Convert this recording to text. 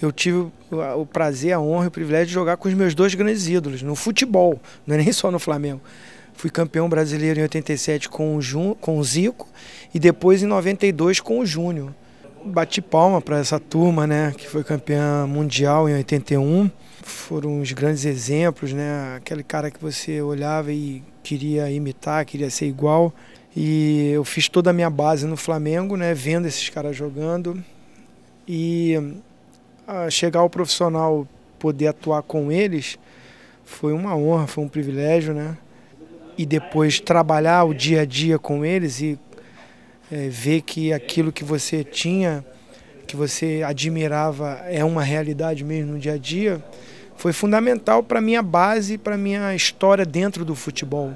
Eu tive o prazer, a honra e o privilégio de jogar com os meus dois grandes ídolos, no futebol, não é nem só no Flamengo. Fui campeão brasileiro em 87 com o, Jun, com o Zico e depois em 92 com o Júnior. Bati palma para essa turma, né, que foi campeã mundial em 81. Foram os grandes exemplos, né? Aquele cara que você olhava e queria imitar, queria ser igual. E eu fiz toda a minha base no Flamengo, né, vendo esses caras jogando. E a chegar ao profissional, poder atuar com eles, foi uma honra, foi um privilégio, né? E depois trabalhar o dia a dia com eles e é, ver que aquilo que você tinha, que você admirava, é uma realidade mesmo no dia a dia, foi fundamental para minha base, para minha história dentro do futebol.